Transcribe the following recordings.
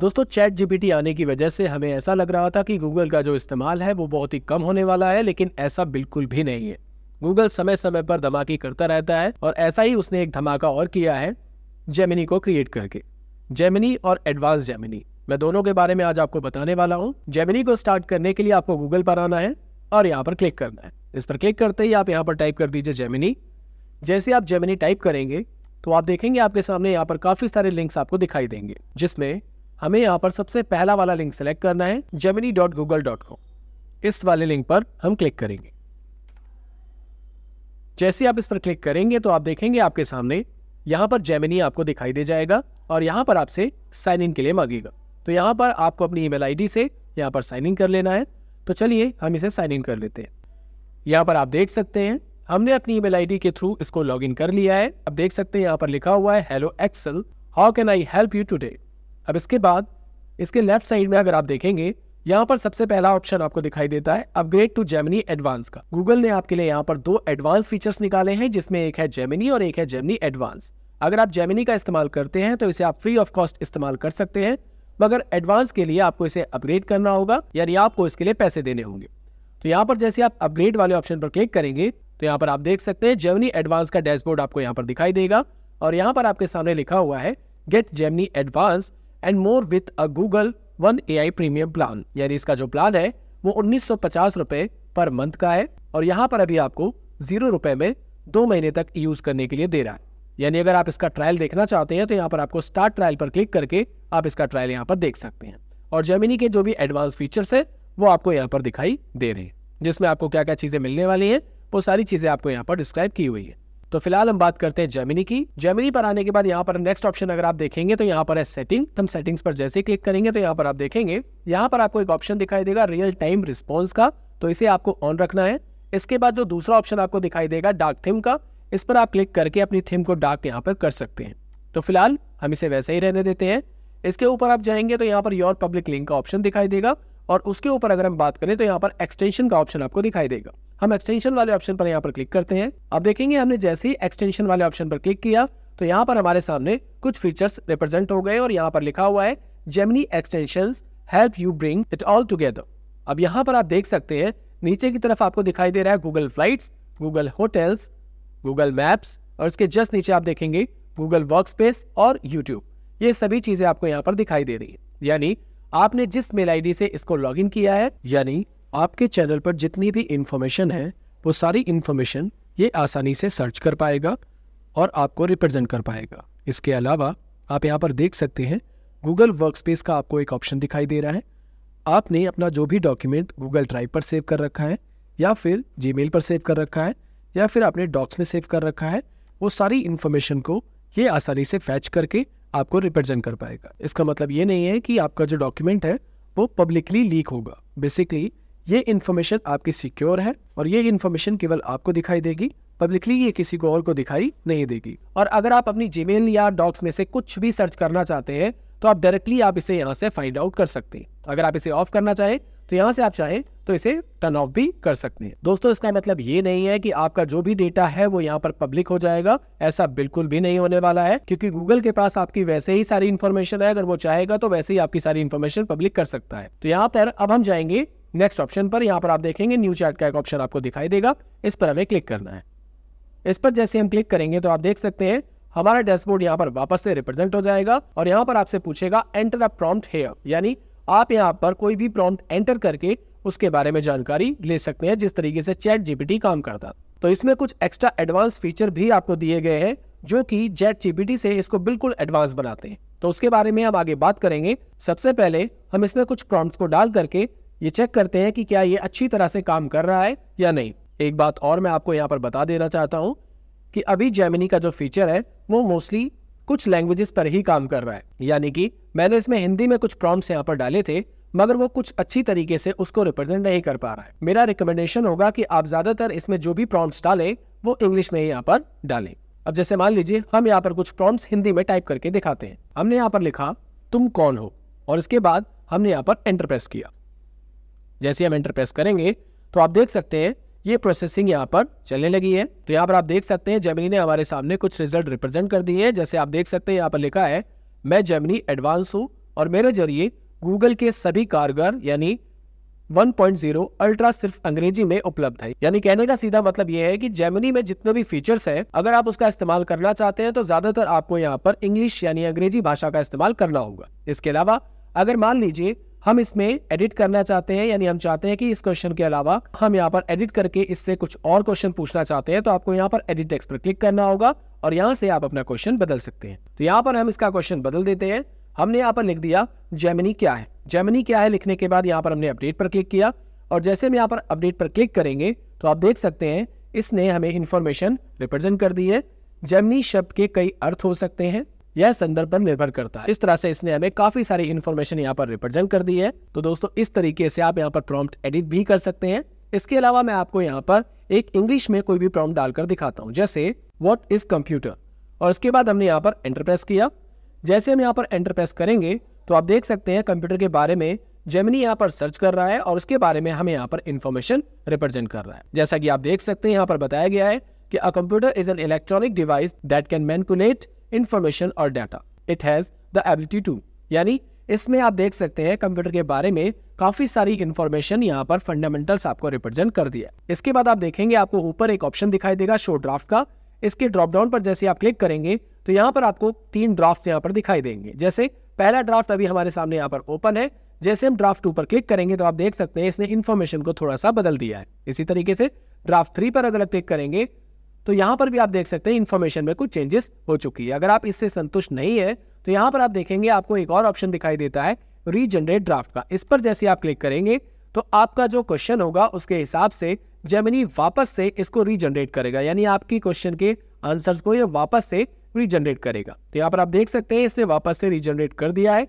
दोस्तों chat GPT आने की वजह से हमें ऐसा लग रहा था कि गूगल का जो इस्तेमाल है वो बहुत ही कम होने वाला है लेकिन ऐसा बिल्कुल भी नहीं है गूगल समय समय पर धमाके करता रहता है और ऐसा ही उसने एक धमाका और किया है जेमिनी को क्रिएट करके जेमिनी और एडवांस जेमिनी मैं दोनों के बारे में आज आपको बताने वाला हूँ जेमिनी को स्टार्ट करने के लिए आपको गूगल पर आना है और यहाँ पर क्लिक करना है इस पर क्लिक करते ही आप यहाँ पर टाइप कर दीजिए जेमिनी जैसे आप जेमिनी टाइप करेंगे तो आप देखेंगे आपके सामने यहाँ पर काफ़ी सारे लिंक्स आपको दिखाई देंगे जिसमें हमें यहाँ पर सबसे पहला वाला लिंक सेलेक्ट करना है Gemini dot Google dot com इस वाले लिंक पर हम क्लिक करेंगे जैसे आप इस पर क्लिक करेंगे तो आप देखेंगे आपके सामने यहाँ पर जेमिनी आपको दिखाई दे जाएगा और यहाँ पर आपसे साइन इन के लिए मांगेगा तो यहाँ पर आपको अपनी ईमेल आईडी से यहाँ पर साइन इन कर लेना है तो चलिए हम इसे साइन इन कर लेते हैं यहाँ पर आप देख सकते हैं हमने अपनी ईमेल आईडी के थ्रू इसको इन कर लिया है आप देख सकते हैं यहाँ पर लिखा हुआ है hello Excel how can I help you today अब इसके बाद इसके लेफ्ट साइड में अगर आप देखेंगे यहाँ पर सबसे पहला ऑप्शन आपको दिखाई देता है अपग्रेड टू जेमिनी एडवांस का गूगल ने आपके लिए यहाँ पर दो एडवांस फीचर्स निकाले हैं जिसमें एक है जेमिनी और एक है जेमिनी एडवांस अगर आप जेमिनी का इस्तेमाल करते हैं तो इसे आप फ्री ऑफ कॉस्ट इस्तेमाल कर सकते हैं मगर एडवांस के लिए आपको इसे अपग्रेड करना होगा यानी आपको इसके लिए पैसे देने होंगे तो यहाँ पर जैसे आप अपग्रेड वाले ऑप्शन पर क्लिक करेंगे तो यहाँ पर आप देख सकते हैं जेमिनी एडवांस का डैशबोर्ड आपको यहाँ पर दिखाई देगा और यहाँ पर आपके सामने लिखा हुआ है get Gemini advance and more with a Google one A I premium plan यानी इसका जो प्लान है वो उन्नीस सौ पचास रुपए पर मंथ का है और यहाँ पर अभी आपको जीरो रुपए में दो महीने तक यूज़ करने के लिए दे रहा है यानी अगर आप इसका ट्रायल देखना चाहते हैं तो यहाँ पर आपको स्टार्ट ट्रायल पर क्लिक करके आप इसका ट्रायल यहाँ पर देख सकते हैं और जर्मनी के जो भी एडवांस फीचर्स है वो आपको यहाँ पर दिखाई दे रहे हैं जिसमें आपको क्या क्या चीज़ें मिलने वाली हैं वो सारी चीज़ें आपको यहाँ पर डिस्क्राइब की हुई है तो फिलहाल हम बात करते हैं जेमिनी की जेमिनी पर आने के बाद यहाँ पर नेक्स्ट ऑप्शन अगर आप देखेंगे तो यहाँ पर है सेटिंग तो हम सेटिंग्स पर जैसे क्लिक करेंगे तो यहाँ पर आप देखेंगे यहाँ पर आपको एक ऑप्शन दिखाई देगा रियल टाइम रिस्पॉन्स का तो इसे आपको ऑन रखना है इसके बाद जो दूसरा ऑप्शन आपको दिखाई देगा डार्क थीम का इस पर आप क्लिक करके अपनी थीम को डार्क यहाँ पर कर सकते हैं तो फिलहाल हम इसे वैसे ही रहने देते हैं इसके ऊपर आप जाएंगे तो यहाँ पर योर पब्लिक लिंक का ऑप्शन दिखाई देगा और उसके ऊपर अगर हम बात करें तो यहाँ पर एक्सटेंशन का ऑप्शन आपको दिखाई देगा हम एक्सटेंशन वाले ऑप्शन पर यहाँ पर क्लिक करते हैं अब देखेंगे हमने जैसे ही एक्सटेंशन वाले ऑप्शन पर क्लिक किया तो यहाँ पर हमारे सामने कुछ फीचर्स रिप्रेजेंट हो गए और यहाँ पर लिखा हुआ है Gemini extension help you bring it all together अब यहाँ पर आप देख सकते हैं नीचे की तरफ आपको दिखाई दे रहा है Google flight Google hotels Google maps और इसके जस्ट नीचे आप देखेंगे गूगल वर्क स्पेस और यूट्यूब ये सभी चीजें आपको यहाँ पर दिखाई दे रही है यानी आपने जिस मेल आईडी से इसको लॉगिन किया है यानी आपके चैनल पर जितनी भी इन्फॉर्मेशन है वो सारी इन्फॉर्मेशन ये आसानी से सर्च कर पाएगा और आपको रिप्रेजेंट कर पाएगा इसके अलावा आप यहाँ पर देख सकते हैं गूगल वर्कस्पेस का आपको एक ऑप्शन दिखाई दे रहा है आपने अपना जो भी डॉक्यूमेंट गूगल ड्राइव पर सेव कर रखा है या फिर जी पर सेव कर रखा है या फिर आपने डॉक्स में सेव कर रखा है वो सारी इन्फॉर्मेशन को ये आसानी से फैच करके आपको रिप्रेजेंट कर पाएगा इसका मतलब ये नहीं है कि आपका जो डॉक्यूमेंट है वो पब्लिकली लीक होगा बेसिकली ये इन्फॉर्मेशन आपकी सिक्योर है और ये इन्फॉर्मेशन केवल आपको दिखाई देगी पब्लिकली ये किसी को और को दिखाई नहीं देगी और अगर आप अपनी जीमेल या डॉक्स में से कुछ भी सर्च करना चाहते हैं तो आप डायरेक्टली आप इसे यहाँ से फाइंड आउट कर सकते हैं अगर आप इसे ऑफ करना चाहें तो यहाँ से आप चाहें तो इसे टर्न ऑफ भी कर सकते हैं दोस्तों इसका मतलब ये नहीं है कि आपका जो भी डेटा है वो यहाँ पर पब्लिक हो जाएगा ऐसा बिल्कुल भी नहीं होने वाला है क्योंकि गूगल के पास आपकी वैसे ही सारी इन्फॉर्मेशन है अगर वो चाहेगा तो वैसे ही आपकी सारी इन्फॉर्मेशन पब्लिक कर सकता है तो यहाँ पर अब हम जाएंगे नेक्स्ट ऑप्शन पर यहाँ पर आप देखेंगे न्यू चैट का एक ऑप्शन आपको दिखाई देगा इस पर हमें क्लिक करना है इस पर जैसे हम क्लिक करेंगे तो आप देख सकते हैं हमारा डैशबोर्ड यहाँ पर वापस से रिप्रेजेंट हो जाएगा और यहाँ पर आपसे पूछेगा एंटर अ प्रॉम्प्ट हेयर यानी आप यहाँ पर कोई भी प्रॉम्प्ट एंटर करके उसके बारे में जानकारी ले सकते हैं जिस तरीके से चैट जीपीटी काम करता तो इसमें कुछ एक्स्ट्रा एडवांस फीचर भी आपको दिए गए हैं जो कि चैट जीपीटी से इसको बिल्कुल एडवांस बनाते हैं तो उसके बारे में हम आगे बात करेंगे सबसे पहले हम इसमें कुछ प्रॉम्प्ट्स को डाल करके ये चेक करते हैं कि क्या ये अच्छी तरह से काम कर रहा है या नहीं एक बात और मैं आपको यहाँ पर बता देना चाहता हूँ कि अभी जेमिनी का जो फीचर है वो मोस्टली कुछ लैंग्वेजेस पर ही काम कर रहा है यानी कि मैंने इसमें हिंदी में कुछ प्रॉम्प्ट्स यहाँ पर डाले थे मगर वो कुछ अच्छी तरीके से उसको रिप्रेजेंट नहीं कर पा रहा है मेरा रिकमेंडेशन होगा कि आप ज्यादातर इसमें जो भी प्रॉम्प्ट्स डालें वो इंग्लिश में ही यहाँ पर डालें अब जैसे मान लीजिए हम यहाँ पर कुछ प्रॉम्प्ट्स हिंदी में टाइप करके दिखाते हैं हमने यहाँ पर लिखा तुम कौन हो और इसके बाद हमने यहाँ पर एंटर प्रेस किया जैसे हम एंटर प्रेस करेंगे तो आप देख सकते हैं ये प्रोसेसिंग यहाँ पर चलने लगी है तो यहाँ पर आप देख सकते हैं जेमिनी ने हमारे सामने कुछ रिजल्ट रिप्रेजेंट कर दिए हैं जैसे आप देख सकते हैं यहाँ पर लिखा है मैं जेमिनी एडवांस हूँ और मेरे जरिए गूगल के सभी कारगर यानी 1.0 पॉइंट अल्ट्रा सिर्फ अंग्रेजी में उपलब्ध है यानी कहने का सीधा मतलब यह है कि जेमिनी में जितने भी फीचर्स हैं अगर आप उसका इस्तेमाल करना चाहते हैं तो ज्यादातर आपको यहाँ पर इंग्लिश यानी अंग्रेजी भाषा का इस्तेमाल करना होगा इसके अलावा अगर मान लीजिए हम इसमें एडिट करना चाहते हैं यानी हम चाहते हैं कि इस क्वेश्चन के अलावा हम यहाँ पर एडिट करके इससे कुछ और क्वेश्चन पूछना चाहते हैं तो आपको यहाँ पर एडिट टेक्स पर क्लिक करना होगा और यहाँ से आप अपना क्वेश्चन बदल सकते हैं तो यहाँ पर हम इसका क्वेश्चन बदल देते हैं हमने यहाँ पर लिख दिया जेमिनी क्या है जेमिनी क्या है लिखने के बाद यहाँ पर हमने अपडेट पर क्लिक किया और जैसे हम यहाँ पर अपडेट पर क्लिक करेंगे तो आप देख सकते हैं इसने हमें इन्फॉर्मेशन रिप्रेजेंट कर दी है जेमिनी शब्द के कई अर्थ हो सकते हैं यह संदर्भ पर निर्भर करता है इस तरह से इसने हमें काफी सारी इन्फॉर्मेशन यहाँ पर रिप्रेजेंट कर दी है तो दोस्तों इस तरीके से आप यहाँ पर प्रॉम्प्ट एडिट भी कर सकते हैं इसके अलावा मैं आपको यहाँ पर एक इंग्लिश में कोई भी प्रॉम्प्ट डालकर दिखाता हूँ जैसे वॉट इज कंप्यूटर और उसके बाद हमने यहाँ पर एंटरप्रेस किया जैसे हम यहाँ पर एंटरप्रेस करेंगे तो आप देख सकते हैं कंप्यूटर के बारे में जेमिनी यहाँ पर सर्च कर रहा है और उसके बारे में हमें यहाँ पर इन्फॉर्मेशन रिप्रेजेंट कर रहा है जैसा कि आप देख सकते हैं यहाँ पर बताया गया है कि a computer is an electronic device that can manipulate information और data it has the ability to यानी इसमें आप देख सकते हैं कंप्यूटर के बारे में काफी सारी इन्फॉर्मेशन यहाँ पर फंडामेंटल्स आपको रिप्रेजेंट कर दिया इसके बाद आप देखेंगे आपको ऊपर एक ऑप्शन दिखाई देगा शो ड्राफ्ट का इसके ड्रॉप डाउन पर जैसे आप क्लिक करेंगे तो यहाँ पर आपको तीन ड्राफ्ट यहाँ पर दिखाई देंगे जैसे पहला ड्राफ्ट अभी हमारे सामने यहाँ पर ओपन है जैसे हम ड्राफ्ट टू पर क्लिक करेंगे तो आप देख सकते हैं इसने इन्फॉर्मेशन को थोड़ा सा बदल दिया है इसी तरीके से ड्राफ्ट थ्री पर अगर क्लिक करेंगे तो यहाँ पर भी आप देख सकते हैं इन्फॉर्मेशन में कुछ चेंजेस हो चुकी है अगर आप इससे संतुष्ट नहीं है तो यहाँ पर आप देखेंगे आपको एक और ऑप्शन दिखाई देता है रीजनरेट ड्राफ्ट का इस पर जैसे आप क्लिक करेंगे तो आपका जो क्वेश्चन होगा उसके हिसाब से जेमिनी वापस से इसको रीजनरेट करेगा यानी आपकी क्वेश्चन के आंसर्स को ये वापस से रीजनरेट करेगा तो यहाँ पर आप देख सकते हैं इसने वापस से रीजनरेट कर दिया है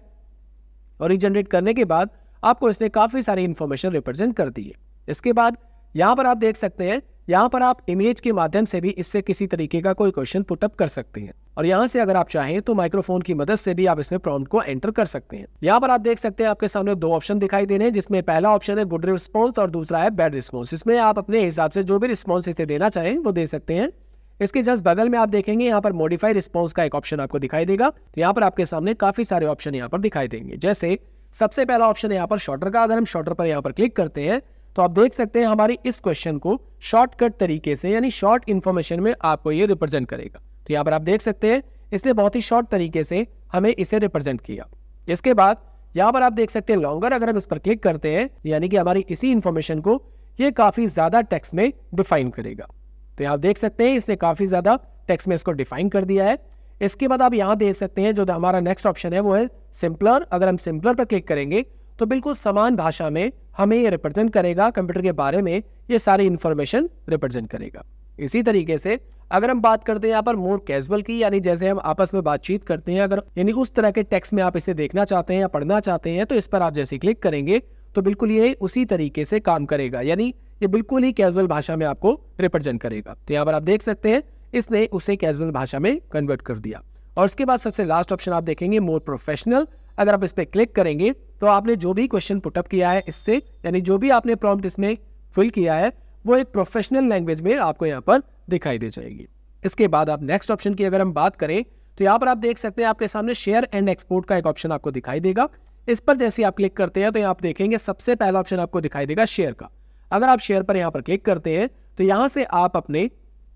और रीजनरेट करने के बाद आपको इसने काफ़ी सारी इन्फॉर्मेशन रिप्रेजेंट कर दी है इसके बाद यहाँ पर आप देख सकते हैं यहाँ पर आप इमेज के माध्यम से भी इससे किसी तरीके का कोई क्वेश्चन पुटअप कर सकते हैं और यहाँ से अगर आप चाहें तो माइक्रोफोन की मदद से भी आप इसमें प्रॉम्प्ट को एंटर कर सकते हैं यहाँ पर आप देख सकते हैं आपके सामने दो ऑप्शन दिखाई दे रहे हैं जिसमें पहला ऑप्शन है गुड रिस्पॉन्स और दूसरा है बैड रिस्पॉन्स इसमें आप अपने हिसाब से जो भी रिस्पॉन्स इसे देना चाहें वो दे सकते हैं इसके जस्ट बगल में आप देखेंगे यहाँ पर मॉडिफाई रिस्पॉन्स का एक ऑप्शन आपको दिखाई देगा तो यहाँ पर आपके सामने काफी सारे ऑप्शन यहाँ पर दिखाई देंगे जैसे सबसे पहला ऑप्शन है यहाँ पर शॉर्टर का अगर हम शॉर्टर पर यहाँ पर क्लिक करते हैं तो आप देख सकते हैं हमारे इस क्वेश्चन को शॉर्टकट तरीके से यानी शॉर्ट इन्फॉर्मेशन में आपको ये रिप्रेजेंट करेगा तो यहाँ पर आप देख सकते हैं इसने बहुत ही शॉर्ट तरीके से हमें इसे रिप्रेजेंट किया इसके बाद यहाँ पर आप देख सकते हैं लॉन्गर अगर हम इस पर क्लिक करते हैं यानी कि हमारी इसी इन्फॉर्मेशन को ये काफ़ी ज़्यादा टैक्स में डिफाइन करेगा तो यहाँ देख सकते हैं इसने काफ़ी ज़्यादा टैक्स में इसको डिफाइन कर दिया है इसके बाद आप यहाँ देख सकते हैं जो हमारा नेक्स्ट ऑप्शन है वो है सिंपलर अगर हम सिंपलर पर क्लिक करेंगे तो बिल्कुल समान भाषा में हमें ये रिप्रेजेंट करेगा कंप्यूटर के बारे में ये सारी इन्फॉर्मेशन रिप्रेजेंट करेगा इसी तरीके से अगर हम बात करते हैं यहाँ पर मोर कैजुअल की यानी जैसे हम आपस में बातचीत करते हैं अगर यानी उस तरह के टेक्स्ट में आप इसे देखना चाहते हैं या पढ़ना चाहते हैं तो इस पर आप जैसे क्लिक करेंगे तो बिल्कुल ये उसी तरीके से काम करेगा यानी ये बिल्कुल ही कैजुअल भाषा में आपको रिप्रेजेंट करेगा तो यहाँ पर आप देख सकते हैं इसने उसे कैजुअल भाषा में कन्वर्ट कर दिया और उसके बाद सबसे लास्ट ऑप्शन आप देखेंगे मोर प्रोफेशनल अगर आप इस पर क्लिक करेंगे तो आपने जो भी क्वेश्चन पुटअप किया है इससे यानी जो भी आपने प्रॉम्प्ट इसमें फिल किया है वो एक प्रोफेशनल लैंग्वेज में आपको यहाँ पर दिखाई दे जाएगी इसके बाद आप नेक्स्ट ऑप्शन की अगर हम बात करें तो यहाँ पर आप देख सकते हैं आपके सामने शेयर एंड एक्सपोर्ट का एक ऑप्शन आपको दिखाई देगा इस पर जैसे आप क्लिक करते हैं तो यहाँ आप देखेंगे सबसे पहला ऑप्शन आपको दिखाई देगा शेयर का अगर आप शेयर पर यहाँ पर क्लिक करते हैं तो यहाँ से आप अपने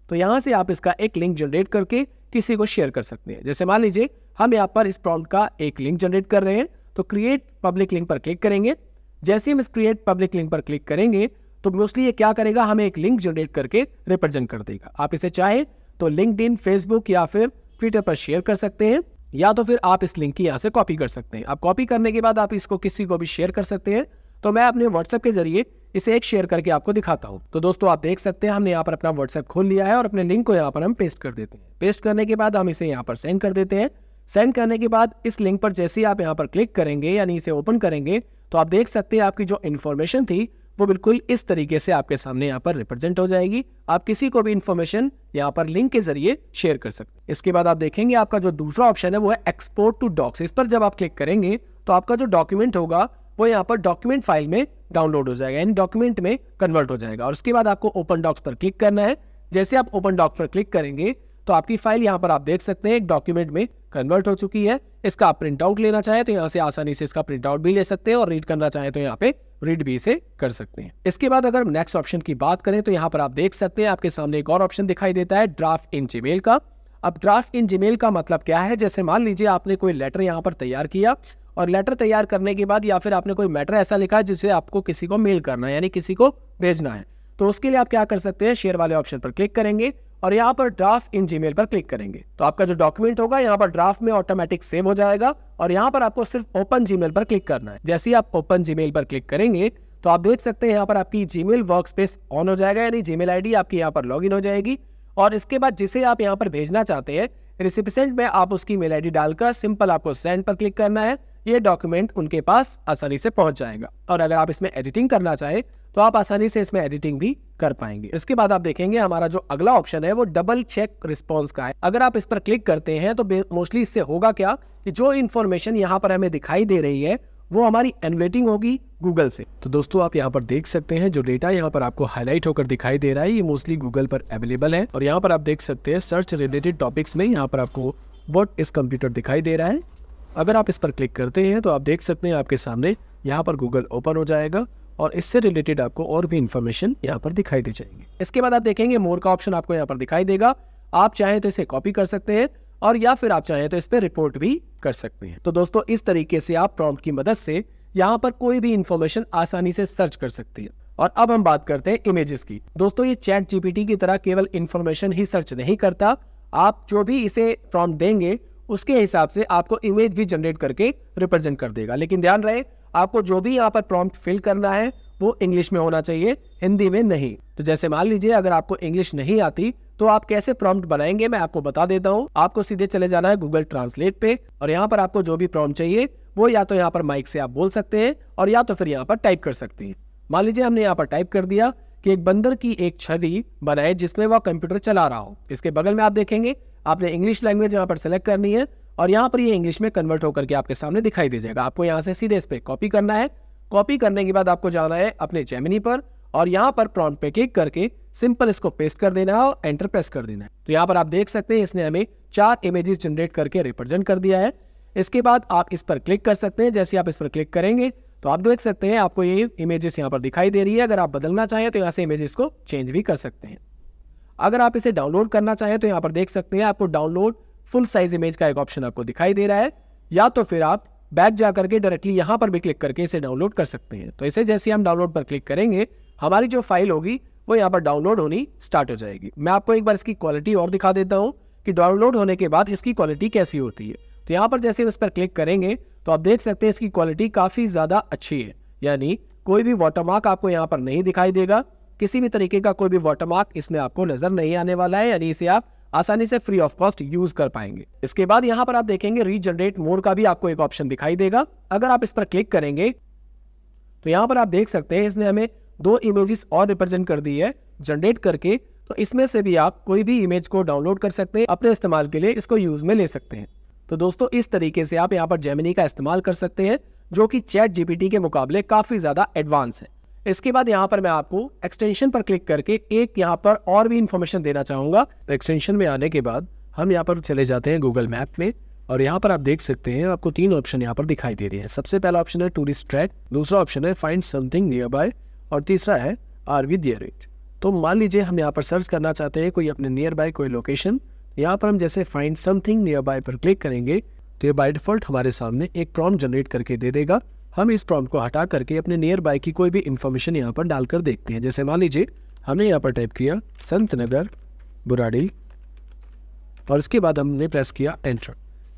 तो यहाँ से आप इसका एक लिंक जनरेट करके किसी को शेयर कर सकते हैं जैसे मान लीजिए हम यहाँ पर इस प्रॉम्प्ट का एक लिंक जनरेट कर रहे हैं तो क्रिएट पब्लिक लिंक पर क्लिक करेंगे जैसे हम इस क्रिएट पब्लिक लिंक पर क्लिक करेंगे तो मोस्टली ये क्या करेगा हमें एक लिंक जनरेट करके रिप्रेजेंट कर देगा आप इसे चाहे तो लिंकड फेसबुक या फिर ट्विटर पर शेयर कर सकते हैं या तो फिर आप इस लिंक की यहाँ से कॉपी कर सकते हैं आप कॉपी करने के बाद आप इसको किसी को भी शेयर कर सकते हैं तो मैं अपने व्हाट्सएप के जरिए इसे एक शेयर करके आपको दिखाता हूँ तो दोस्तों आप देख सकते हैं हमने यहाँ पर अपना व्हाट्सएप खोल लिया है और अपने लिंक को यहाँ पर हम पेस्ट कर देते हैं पेस्ट करने के बाद हम इसे यहाँ पर सेंड कर देते हैं सेंड करने के बाद इस लिंक पर जैसे ही आप यहाँ पर क्लिक करेंगे यानी इसे ओपन करेंगे तो आप देख सकते हैं आपकी जो इन्फॉर्मेशन थी वो बिल्कुल इस तरीके से आपके सामने यहाँ पर रिप्रेजेंट हो जाएगी आप किसी को भी इन्फॉर्मेशन यहाँ पर लिंक के जरिए शेयर कर सकते हैं इसके बाद आप देखेंगे आपका जो दूसरा ऑप्शन है वो है एक्सपोर्ट टू डॉक्स इस पर जब आप क्लिक करेंगे तो आपका जो डॉक्यूमेंट होगा वो यहाँ पर डॉक्यूमेंट फाइल में डाउनलोड हो जाएगा यानी डॉक्यूमेंट में कन्वर्ट हो जाएगा और उसके बाद आपको ओपन डॉक्स पर क्लिक करना है जैसे आप ओपन डॉक्स पर क्लिक करेंगे तो आपकी फाइल यहाँ पर आप देख सकते हैं एक डॉक्यूमेंट में कन्वर्ट हो चुकी है इसका आप प्रिंट आउट लेना चाहें तो यहाँ से आसानी से इसका प्रिंट आउट भी ले सकते हैं और रीड करना चाहें तो यहाँ पे रीड भी इसे कर सकते हैं इसके बाद अगर नेक्स्ट ऑप्शन की बात करें तो यहाँ पर आप देख सकते हैं आपके सामने एक और ऑप्शन दिखाई देता है ड्राफ्ट इन जीमेल का अब ड्राफ्ट इन जीमेल का मतलब क्या है जैसे मान लीजिए आपने कोई लेटर यहाँ पर तैयार किया और लेटर तैयार करने के बाद या फिर आपने कोई मैटर ऐसा लिखा जिसे आपको किसी को मेल करना है यानी किसी को भेजना है तो उसके लिए आप क्या कर सकते हैं शेयर वाले ऑप्शन पर क्लिक करेंगे और यहाँ पर ड्राफ्ट इन जीमेल पर क्लिक करेंगे तो आपका जो डॉक्यूमेंट होगा यहाँ पर ड्राफ्ट में ऑटोमेटिक सेव हो जाएगा और यहाँ पर आपको सिर्फ ओपन जीमेल पर क्लिक करना है जैसे ही आप ओपन जीमेल पर क्लिक करेंगे तो आप देख सकते हैं यहाँ पर आपकी जीमेल वर्क स्पेस ऑन हो जाएगा यानी जीमेल आईडी आपकी यहाँ पर लॉगिन हो जाएगी और इसके बाद जिसे आप यहाँ पर भेजना चाहते हैं रिसिपेंट में आप उसकी मेल आई डालकर सिंपल आपको सेंड पर क्लिक करना है ये डॉक्यूमेंट उनके पास आसानी से पहुंच जाएगा और अगर आप इसमें एडिटिंग करना चाहें तो आप आसानी से इसमें एडिटिंग भी कर पाएंगे इसके बाद आप देखेंगे हमारा जो अगला ऑप्शन है वो डबल चेक रिस्पॉन्स का है अगर आप इस पर क्लिक करते हैं तो मोस्टली इससे होगा क्या कि जो इन्फॉर्मेशन यहाँ पर हमें दिखाई दे रही है वो हमारी एनवेटिंग होगी गूगल से तो दोस्तों आप यहाँ पर देख सकते हैं जो डेटा यहाँ पर आपको हाईलाइट होकर दिखाई दे रहा है ये मोस्टली गूगल पर अवेलेबल है और यहाँ पर आप देख सकते हैं सर्च रिलेटेड टॉपिक्स में यहाँ पर आपको वट इस कंप्यूटर दिखाई दे रहा है अगर आप इस पर क्लिक करते हैं तो आप देख सकते हैं आपके सामने यहाँ पर गूगल ओपन हो जाएगा और इससे रिलेटेड आपको और भी इन्फॉर्मेशन यहाँ पर दिखाई दे जाएगी इसके बाद आप देखेंगे मोर का ऑप्शन आपको यहाँ पर दिखाई देगा आप चाहें तो इसे कॉपी कर सकते हैं और या फिर आप चाहें तो इस पर रिपोर्ट भी कर सकते हैं तो दोस्तों इस तरीके से आप प्रॉम्प्ट की मदद से यहाँ पर कोई भी इन्फॉर्मेशन आसानी से सर्च कर सकती है और अब हम बात करते हैं इमेजेस की दोस्तों ये चैट जीपीटी की तरह केवल इन्फॉर्मेशन ही सर्च नहीं करता आप जो भी इसे प्रॉम्प्ट देंगे उसके हिसाब से आपको इमेज भी जनरेट करके रिप्रेजेंट कर देगा लेकिन ध्यान रहे आपको जो भी यहाँ पर प्रॉम्प्ट फिल करना है वो इंग्लिश में होना चाहिए हिंदी में नहीं तो जैसे मान लीजिए अगर आपको इंग्लिश नहीं आती तो आप कैसे प्रॉम्प्ट बनाएंगे मैं आपको बता देता हूँ आपको सीधे चले जाना है गूगल ट्रांसलेट पे और यहाँ पर आपको जो भी प्रॉम्प्ट चाहिए वो या तो यहाँ पर माइक से आप बोल सकते हैं और या तो फिर यहाँ पर टाइप कर सकते हैं मान लीजिए हमने यहाँ पर टाइप कर दिया कि एक बंदर की एक छवि बनाए जिसमें वह कंप्यूटर चला रहा हो इसके बगल में आप देखेंगे आपने इंग्लिश लैंग्वेज यहाँ पर सेलेक्ट करनी है और यहाँ पर ये इंग्लिश में कन्वर्ट होकर के आपके सामने दिखाई दे जाएगा आपको यहाँ से सीधे इस पर कॉपी करना है कॉपी करने के बाद आपको जाना है अपने जेमिनी पर और यहाँ पर प्रॉन्ट पे क्लिक करके सिंपल इसको पेस्ट कर देना है और एंटर प्रेस कर देना है तो यहाँ पर आप देख सकते हैं इसने हमें चार इमेजेस जनरेट करके रिप्रेजेंट कर दिया है इसके बाद आप इस पर क्लिक कर सकते हैं जैसे आप इस पर क्लिक करेंगे तो आप देख सकते हैं आपको ये इमेजेस यहाँ पर दिखाई दे रही है अगर आप बदलना चाहें तो यहाँ से इमेजेस को चेंज भी कर सकते हैं अगर आप इसे डाउनलोड करना चाहें तो यहाँ पर देख सकते हैं आपको डाउनलोड फुल साइज इमेज का एक ऑप्शन आपको दिखाई दे रहा है या तो फिर आप बैक जा करके डायरेक्टली यहाँ पर भी क्लिक करके इसे डाउनलोड कर सकते हैं तो इसे जैसे हम डाउनलोड पर क्लिक करेंगे हमारी जो फाइल होगी वो यहाँ पर डाउनलोड होनी स्टार्ट हो जाएगी मैं आपको एक बार इसकी क्वालिटी और दिखा देता हूँ कि डाउनलोड होने के बाद इसकी क्वालिटी कैसी होती है तो यहाँ पर जैसे इस पर क्लिक करेंगे तो आप देख सकते हैं इसकी क्वालिटी काफ़ी ज़्यादा अच्छी है यानी कोई भी वाटरमार्क आपको यहाँ पर नहीं दिखाई देगा किसी भी तरीके का कोई भी वाटरमार्क इसमें आपको नज़र नहीं आने वाला है यानी इसे आप आसानी से फ्री ऑफ कॉस्ट यूज कर पाएंगे इसके बाद यहाँ पर आप देखेंगे रीजनरेट मोर का भी आपको एक ऑप्शन दिखाई देगा अगर आप इस पर क्लिक करेंगे तो यहाँ पर आप देख सकते हैं इसने हमें दो इमेजेस और रिप्रेजेंट कर दी है जनरेट करके तो इसमें से भी आप कोई भी इमेज को डाउनलोड कर सकते हैं अपने इस्तेमाल के लिए इसको यूज में ले सकते हैं तो दोस्तों इस तरीके से आप यहाँ पर जेमिनी का इस्तेमाल कर सकते हैं जो कि चैट जीपीटी के मुकाबले काफ़ी ज़्यादा एडवांस है इसके बाद यहाँ पर मैं आपको एक्सटेंशन पर क्लिक करके एक यहाँ पर और भी इंफॉर्मेशन देना चाहूँगा तो एक्सटेंशन में आने के बाद हम यहाँ पर चले जाते हैं गूगल मैप में और यहाँ पर आप देख सकते हैं आपको तीन ऑप्शन यहाँ पर दिखाई दे रही है सबसे पहला ऑप्शन है टूरिस्ट ट्रैक दूसरा ऑप्शन है फाइंड समथिंग नियर बाय और तीसरा है आर वी दियर इट तो मान लीजिए हम यहाँ पर सर्च करना चाहते हैं कोई अपने नियर बाय कोई लोकेशन यहाँ पर हम जैसे फाइंड समथिंग नियर बाय पर क्लिक करेंगे तो ये बाई डिफॉल्ट हमारे सामने एक प्रॉम्प्ट जनरेट करके दे देगा हम इस प्रॉम्प्ट को हटा करके अपने नियर बाय की कोई भी इन्फॉर्मेशन यहाँ पर डालकर देखते हैं जैसे मान लीजिए हमने यहाँ पर टाइप किया संत नगर बुराडी और उसके बाद हमने प्रेस किया एंटर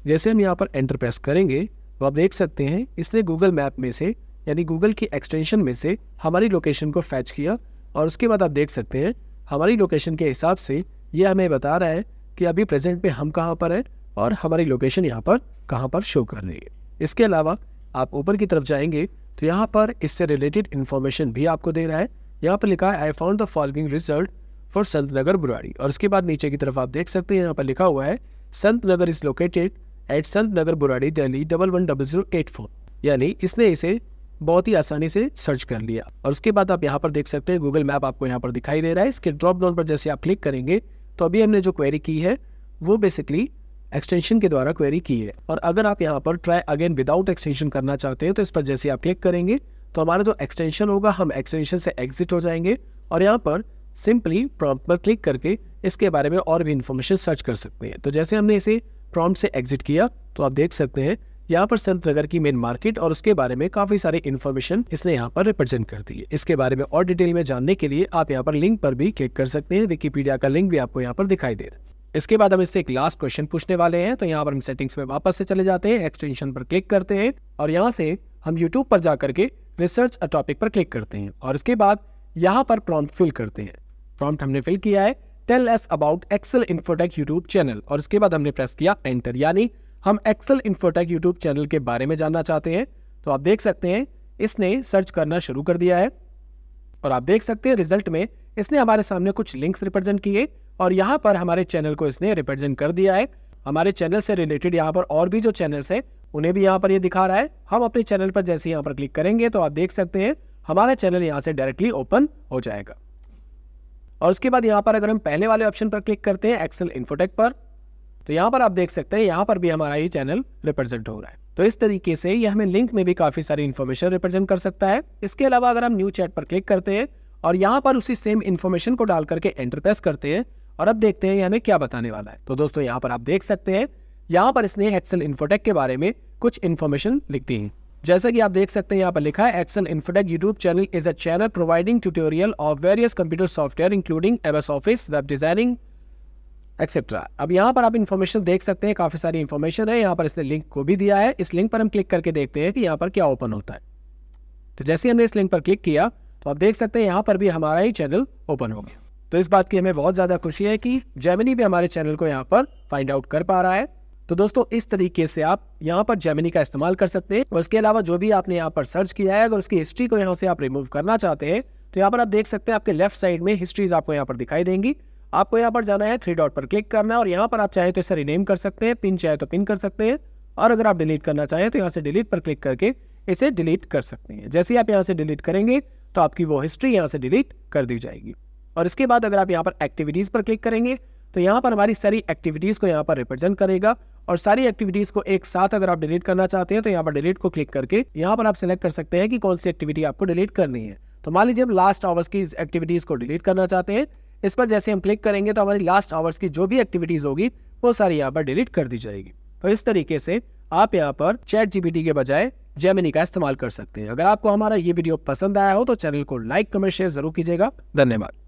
जैसे हम यहाँ पर एंटर प्रेस करेंगे तो आप देख सकते हैं इसने गूगल मैप में से यानी गूगल की एक्सटेंशन में से हमारी लोकेशन को फैच किया और उसके बाद आप देख सकते हैं हमारी लोकेशन के हिसाब से ये हमें बता रहा है कि अभी प्रेजेंट में हम कहाँ पर हैं और हमारी लोकेशन यहाँ पर कहाँ पर शो कर रही है इसके अलावा आप ऊपर की तरफ जाएंगे तो यहाँ पर इससे रिलेटेड इन्फॉर्मेशन भी आपको दे रहा है यहाँ पर लिखा है I found the following result for Sant Nagar Burari और उसके बाद नीचे की तरफ आप देख सकते हैं यहाँ पर लिखा हुआ है संत नगर is located at Sant Nagar Burari Delhi double one double zero eight four यानी इसने इसे बहुत ही आसानी से सर्च कर लिया और उसके बाद आप यहाँ पर देख सकते हैं गूगल मैप आपको यहाँ पर दिखाई दे रहा है इसके ड्रॉप डाउन पर जैसे आप क्लिक करेंगे तो अभी हमने जो क्वेरी की है वो बेसिकली एक्सटेंशन के द्वारा क्वेरी की है और अगर आप यहाँ पर ट्राई अगेन विदाउट एक्सटेंशन करना चाहते हैं तो इस पर जैसे आप क्लिक करेंगे तो हमारा जो एक्सटेंशन होगा हम एक्सटेंशन से एग्जिट हो जाएंगे और यहाँ पर सिंपली प्रॉम्प्ट पर क्लिक करके इसके बारे में और भी इन्फॉर्मेशन सर्च कर सकते हैं तो जैसे हमने इसे प्रॉम्प्ट से एग्जिट किया तो आप देख सकते हैं यहाँ पर संत नगर की मेन मार्केट और उसके बारे में काफी सारे इन्फॉर्मेशन इसने यहाँ पर रिप्रेजेंट कर दी है इसके बारे में और डिटेल में जानने के लिए आप यहाँ पर लिंक पर भी क्लिक कर सकते हैं विकीपीडिया का लिंक भी आपको यहाँ पर दिखाई दे रहा है इसके बाद हम इससे एक लास्ट क्वेश्चन पूछने वाले हैं तो यहाँ पर हम सेटिंग्स में वापस से चले जाते हैं एक्सटेंशन पर क्लिक करते हैं और यहाँ से हम यूट्यूब पर जा करके रिसर्च अ टॉपिक पर क्लिक करते हैं और इसके बाद यहाँ पर प्रॉम्प्ट फिल करते हैं प्रॉम्प्ट हमने फिल किया है tell us about Excel Infotech YouTube channel और इसके बाद हमने प्रेस किया एंटर यानी हम एक्सेल इन्फोटेक यूट्यूब चैनल के बारे में जानना चाहते हैं तो आप देख सकते हैं इसने सर्च करना शुरू कर दिया है और आप देख सकते हैं रिजल्ट में इसने हमारे सामने कुछ लिंक्स रिप्रेजेंट किए और यहाँ पर हमारे चैनल को इसने रिप्रेजेंट कर दिया है हमारे चैनल से रिलेटेड यहाँ पर और भी जो चैनल्स हैं उन्हें भी यहाँ पर ये यह दिखा रहा है हम अपने चैनल पर जैसे यहाँ पर क्लिक करेंगे तो आप देख सकते हैं हमारा चैनल यहाँ से डायरेक्टली ओपन हो जाएगा और उसके बाद यहाँ पर अगर हम पहले वाले ऑप्शन पर क्लिक करते हैं एक्सेल इन्फोटेक पर तो यहाँ पर आप देख सकते हैं यहाँ पर भी हमारा ये चैनल रिप्रेजेंट हो रहा है तो इस तरीके से ये हमें लिंक में भी काफ़ी सारी इन्फॉर्मेशन रिप्रेजेंट कर सकता है इसके अलावा अगर हम न्यू चैट पर क्लिक करते हैं और यहाँ पर उसी सेम इन्फॉर्मेशन को डाल करके एंटर प्रेस करते हैं और अब देखते हैं ये हमें क्या बताने वाला है तो दोस्तों यहाँ पर आप देख सकते हैं यहाँ पर इसने एक्सेल इन्फोटेक के बारे में कुछ इन्फॉर्मेशन लिख दी है जैसा कि आप देख सकते हैं यहाँ पर लिखा है Excel Infotech YouTube channel is a channel providing tutorial of various computer software including M S office web designing etcetera अब यहाँ पर आप इन्फॉर्मेशन देख सकते हैं काफ़ी सारी इन्फॉर्मेशन है यहाँ पर इसने लिंक को भी दिया है इस लिंक पर हम क्लिक करके देखते हैं कि यहाँ पर क्या ओपन होता है तो जैसे हमने इस लिंक पर क्लिक किया तो आप देख सकते हैं यहाँ पर भी हमारा ही चैनल ओपन हो गया तो इस बात की हमें बहुत ज़्यादा खुशी है कि जेमिनी भी हमारे चैनल को यहाँ पर फाइंड आउट कर पा रहा है तो दोस्तों इस तरीके से आप यहाँ पर जेमिनी का इस्तेमाल कर सकते हैं और इसके अलावा जो भी आपने यहाँ पर सर्च किया है अगर उसकी हिस्ट्री को यहाँ से आप रिमूव करना चाहते हैं तो यहाँ पर आप देख सकते हैं आपके लेफ्ट साइड में हिस्ट्रीज आपको यहाँ पर दिखाई देंगी आपको यहाँ पर जाना है थ्री डॉट पर क्लिक करना है और यहाँ पर आप चाहे तो इसे रिनेम कर सकते हैं पिन चाहे तो पिन कर सकते हैं और अगर आप डिलीट करना चाहें तो यहाँ से डिलीट पर क्लिक करके इसे डिलीट कर सकते हैं जैसे ही आप यहाँ से डिलीट करेंगे तो आपकी वो हिस्ट्री यहाँ से डिलीट कर दी जाएगी और इसके बाद अगर आप यहाँ पर एक्टिविटीज़ पर क्लिक करेंगे तो यहाँ पर हमारी सारी एक्टिविटीज़ को यहाँ पर रिप्रेजेंट करेगा और सारी एक्टिविटीज़ को एक साथ अगर आप डिलीट करना चाहते हैं तो यहाँ पर डिलीट को क्लिक करके यहाँ पर आप सिलेक्ट कर सकते हैं कि कौन सी एक्टिविटी आपको डिलीट करनी है तो मान लीजिए हम लास्ट आवर्स की एक्टिविटीज़ को डिलीट करना चाहते हैं इस पर जैसे हम क्लिक करेंगे तो हमारी लास्ट आवर्स की जो भी एक्टिविटीज़ होगी वो सारी यहाँ पर डिलीट कर दी जाएगी तो इस तरीके से आप यहाँ पर चैट जी के बजाय जेमिनी का इस्तेमाल कर सकते हैं अगर आपको हमारा ये वीडियो पसंद आया हो तो चैनल को लाइक कमेंट शेयर जरूर कीजिएगा धन्यवाद